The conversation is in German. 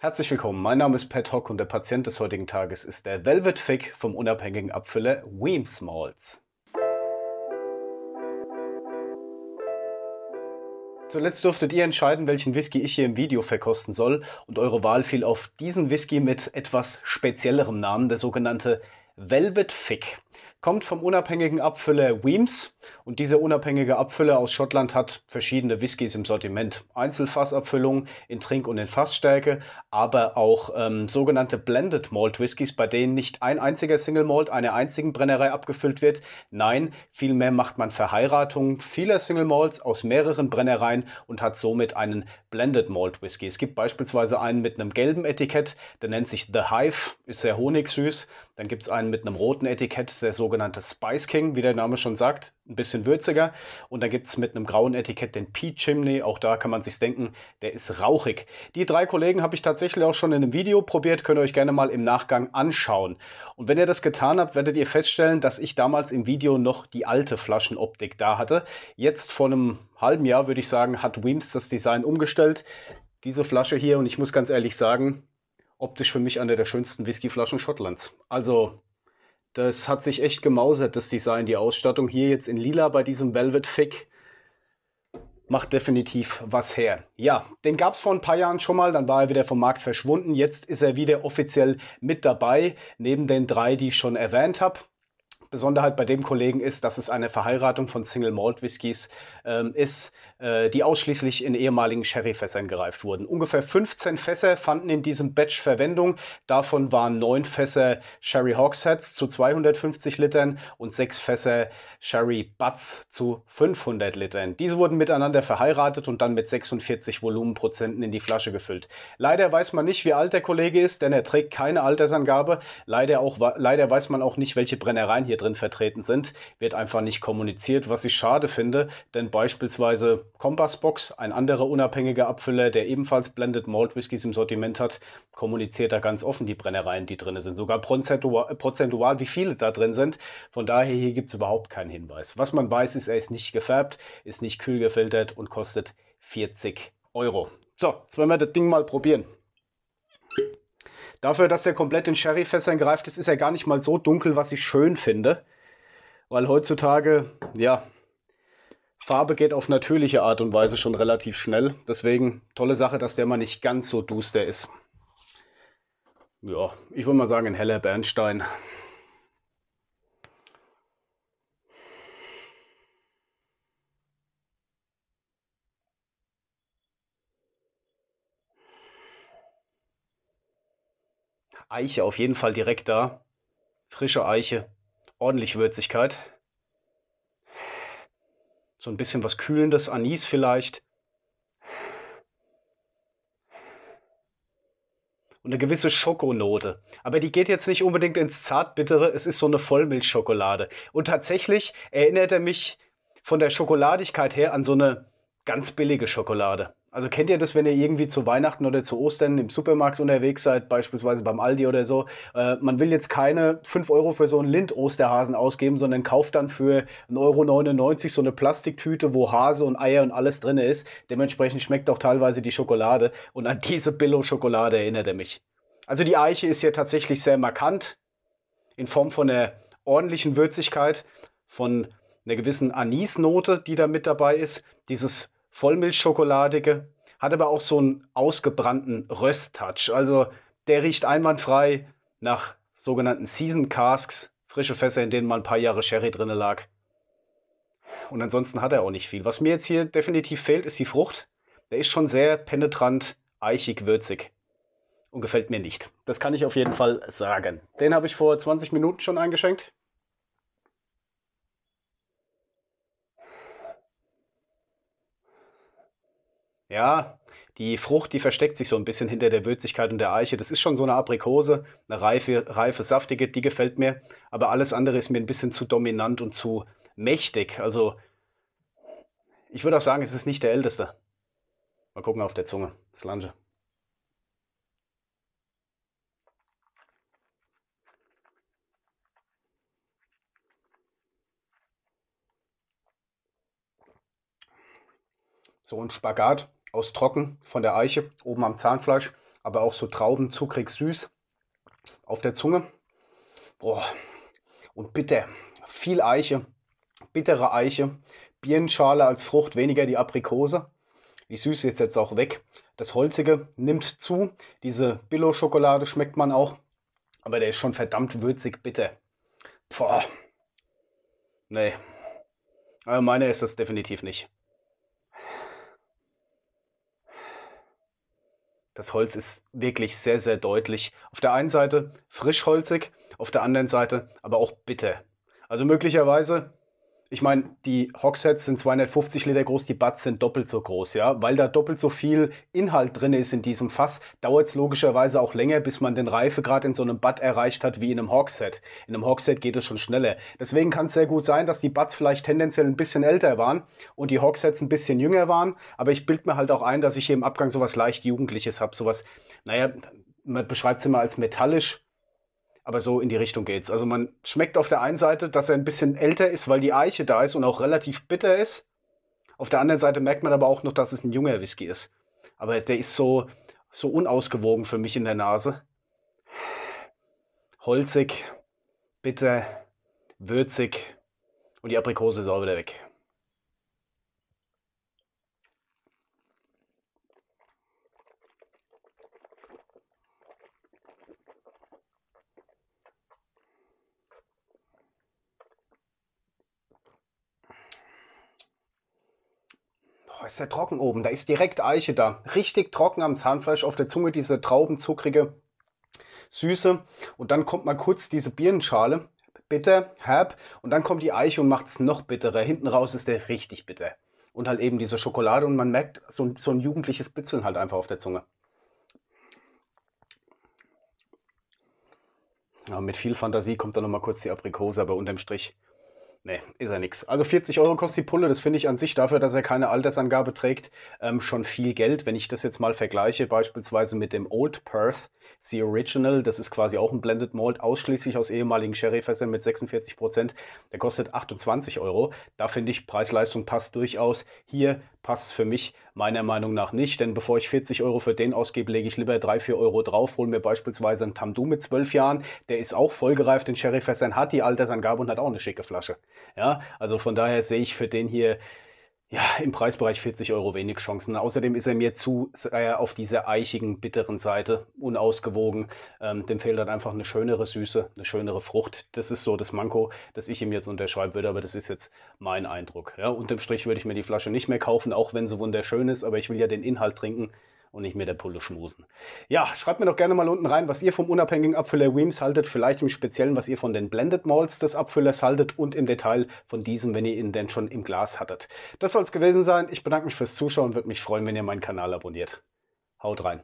Herzlich willkommen, mein Name ist Pat Hock und der Patient des heutigen Tages ist der Velvet Fig vom unabhängigen Abfüller Weems Malls. Zuletzt durftet ihr entscheiden, welchen Whisky ich hier im Video verkosten soll und eure Wahl fiel auf diesen Whisky mit etwas speziellerem Namen, der sogenannte Velvet Fig kommt vom unabhängigen Abfüller Weems und dieser unabhängige Abfüller aus Schottland hat verschiedene Whiskys im Sortiment. Einzelfassabfüllungen in Trink- und in Fassstärke, aber auch ähm, sogenannte Blended Malt Whiskys, bei denen nicht ein einziger Single Malt einer einzigen Brennerei abgefüllt wird. Nein, vielmehr macht man Verheiratungen vieler Single Malts aus mehreren Brennereien und hat somit einen Blended Malt Whisky. Es gibt beispielsweise einen mit einem gelben Etikett, der nennt sich The Hive, ist sehr honigsüß. Dann gibt es einen mit einem roten Etikett, der so sogenannte Spice King, wie der Name schon sagt, ein bisschen würziger. Und da gibt es mit einem grauen Etikett den Peach Chimney, auch da kann man sich denken, der ist rauchig. Die drei Kollegen habe ich tatsächlich auch schon in einem Video probiert, könnt ihr euch gerne mal im Nachgang anschauen. Und wenn ihr das getan habt, werdet ihr feststellen, dass ich damals im Video noch die alte Flaschenoptik da hatte. Jetzt vor einem halben Jahr, würde ich sagen, hat Weems das Design umgestellt. Diese Flasche hier, und ich muss ganz ehrlich sagen, optisch für mich eine der schönsten Whiskyflaschen Schottlands. Also das hat sich echt gemausert, das Design, die Ausstattung. Hier jetzt in lila bei diesem Velvet Fick. macht definitiv was her. Ja, den gab es vor ein paar Jahren schon mal, dann war er wieder vom Markt verschwunden. Jetzt ist er wieder offiziell mit dabei, neben den drei, die ich schon erwähnt habe. Besonderheit bei dem Kollegen ist, dass es eine Verheiratung von Single Malt Whiskys ähm, ist, äh, die ausschließlich in ehemaligen Sherryfässern gereift wurden. Ungefähr 15 Fässer fanden in diesem Batch Verwendung. Davon waren neun Fässer Sherry Hawksheads zu 250 Litern und sechs Fässer Sherry Butts zu 500 Litern. Diese wurden miteinander verheiratet und dann mit 46 Volumenprozenten in die Flasche gefüllt. Leider weiß man nicht, wie alt der Kollege ist, denn er trägt keine Altersangabe. Leider, auch, leider weiß man auch nicht, welche Brennereien hier drin vertreten sind, wird einfach nicht kommuniziert, was ich schade finde, denn beispielsweise Compassbox, ein anderer unabhängiger Abfüller, der ebenfalls Blended Malt Whiskys im Sortiment hat, kommuniziert da ganz offen die Brennereien, die drin sind, sogar prozentual, prozentual wie viele da drin sind. Von daher, hier gibt es überhaupt keinen Hinweis. Was man weiß, ist, er ist nicht gefärbt, ist nicht kühl gefiltert und kostet 40 Euro. So, jetzt wollen wir das Ding mal probieren. Dafür, dass er komplett in Sherryfässern greift, ist, ist er gar nicht mal so dunkel, was ich schön finde. Weil heutzutage, ja, Farbe geht auf natürliche Art und Weise schon relativ schnell. Deswegen tolle Sache, dass der mal nicht ganz so duster ist. Ja, ich würde mal sagen, ein heller Bernstein. Eiche auf jeden Fall direkt da. Frische Eiche. Ordentlich Würzigkeit. So ein bisschen was Kühlendes, Anis vielleicht. Und eine gewisse Schokonote. Aber die geht jetzt nicht unbedingt ins Zartbittere, es ist so eine Vollmilchschokolade. Und tatsächlich erinnert er mich von der Schokoladigkeit her an so eine ganz billige Schokolade. Also kennt ihr das, wenn ihr irgendwie zu Weihnachten oder zu Ostern im Supermarkt unterwegs seid, beispielsweise beim Aldi oder so? Äh, man will jetzt keine 5 Euro für so einen Lind-Osterhasen ausgeben, sondern kauft dann für 1,99 Euro so eine Plastiktüte, wo Hase und Eier und alles drin ist. Dementsprechend schmeckt auch teilweise die Schokolade. Und an diese Billo-Schokolade erinnert er mich. Also die Eiche ist hier tatsächlich sehr markant in Form von einer ordentlichen Würzigkeit, von einer gewissen Anisnote, die da mit dabei ist. Dieses vollmilchschokoladige, hat aber auch so einen ausgebrannten Rösttouch. Also der riecht einwandfrei nach sogenannten Season Casks, frische Fässer, in denen mal ein paar Jahre Sherry drinne lag. Und ansonsten hat er auch nicht viel. Was mir jetzt hier definitiv fehlt, ist die Frucht. Der ist schon sehr penetrant, eichig, würzig und gefällt mir nicht. Das kann ich auf jeden Fall sagen. Den habe ich vor 20 Minuten schon eingeschenkt. Ja, die Frucht, die versteckt sich so ein bisschen hinter der Würzigkeit und der Eiche. Das ist schon so eine Aprikose, eine reife, reife, saftige, die gefällt mir. Aber alles andere ist mir ein bisschen zu dominant und zu mächtig. Also, ich würde auch sagen, es ist nicht der älteste. Mal gucken auf der Zunge. Slange. So ein Spagat aus Trocken von der Eiche, oben am Zahnfleisch, aber auch so Trauben, zuckrig süß auf der Zunge. Boah. Und bitter, viel Eiche, bittere Eiche, Birnenschale als Frucht, weniger die Aprikose. Die Süße ist jetzt auch weg. Das Holzige nimmt zu. Diese Billo-Schokolade schmeckt man auch. Aber der ist schon verdammt würzig bitter. Boah. Nee. Aber also meiner ist das definitiv nicht. Das Holz ist wirklich sehr, sehr deutlich. Auf der einen Seite frisch holzig, auf der anderen Seite aber auch bitter. Also möglicherweise ich meine, die Hogsheads sind 250 Liter groß, die Butts sind doppelt so groß, ja. Weil da doppelt so viel Inhalt drin ist in diesem Fass, dauert es logischerweise auch länger, bis man den Reifegrad in so einem Butt erreicht hat wie in einem Hogshead. In einem Hogshead geht es schon schneller. Deswegen kann es sehr gut sein, dass die Butts vielleicht tendenziell ein bisschen älter waren und die Hogsheads ein bisschen jünger waren. Aber ich bild mir halt auch ein, dass ich hier im Abgang sowas leicht Jugendliches habe, sowas, naja, man beschreibt es immer als metallisch aber so in die Richtung geht's. Also man schmeckt auf der einen Seite, dass er ein bisschen älter ist, weil die Eiche da ist und auch relativ bitter ist. Auf der anderen Seite merkt man aber auch noch, dass es ein junger Whisky ist. Aber der ist so, so unausgewogen für mich in der Nase. Holzig, bitter, würzig und die Aprikose ist auch wieder weg. ist ja trocken oben. Da ist direkt Eiche da. Richtig trocken am Zahnfleisch, auf der Zunge diese traubenzuckrige Süße. Und dann kommt mal kurz diese Birnenschale. Bitter, herb. Und dann kommt die Eiche und macht es noch bitterer. Hinten raus ist der richtig bitter. Und halt eben diese Schokolade. Und man merkt so ein, so ein jugendliches Bitzeln halt einfach auf der Zunge. Aber mit viel Fantasie kommt dann nochmal kurz die Aprikose, aber unterm Strich Nee, ist er nichts. Also 40 Euro kostet die Pulle, das finde ich an sich dafür, dass er keine Altersangabe trägt, ähm, schon viel Geld. Wenn ich das jetzt mal vergleiche, beispielsweise mit dem Old Perth, The Original, das ist quasi auch ein Blended Malt, ausschließlich aus ehemaligen Sherryfässern mit 46 Prozent, der kostet 28 Euro. Da finde ich, Preis-Leistung passt durchaus. Hier passt es für mich Meiner Meinung nach nicht, denn bevor ich 40 Euro für den ausgebe, lege ich lieber 3, 4 Euro drauf, hole mir beispielsweise einen Tamdu mit 12 Jahren, der ist auch vollgereift, den Sherry Fässern hat die Altersangabe und hat auch eine schicke Flasche. Ja, also von daher sehe ich für den hier ja, im Preisbereich 40 Euro wenig Chancen. Außerdem ist er mir zu sehr auf dieser eichigen, bitteren Seite unausgewogen. Ähm, dem fehlt dann einfach eine schönere Süße, eine schönere Frucht. Das ist so das Manko, das ich ihm jetzt unterschreiben würde, aber das ist jetzt mein Eindruck. Ja, unterm Strich würde ich mir die Flasche nicht mehr kaufen, auch wenn sie wunderschön ist, aber ich will ja den Inhalt trinken und nicht mit der Pulle schmusen. Ja, schreibt mir doch gerne mal unten rein, was ihr vom unabhängigen Abfüller Weems haltet, vielleicht im Speziellen, was ihr von den Blended Malls des Abfüllers haltet und im Detail von diesem, wenn ihr ihn denn schon im Glas hattet. Das soll es gewesen sein. Ich bedanke mich fürs Zuschauen und würde mich freuen, wenn ihr meinen Kanal abonniert. Haut rein.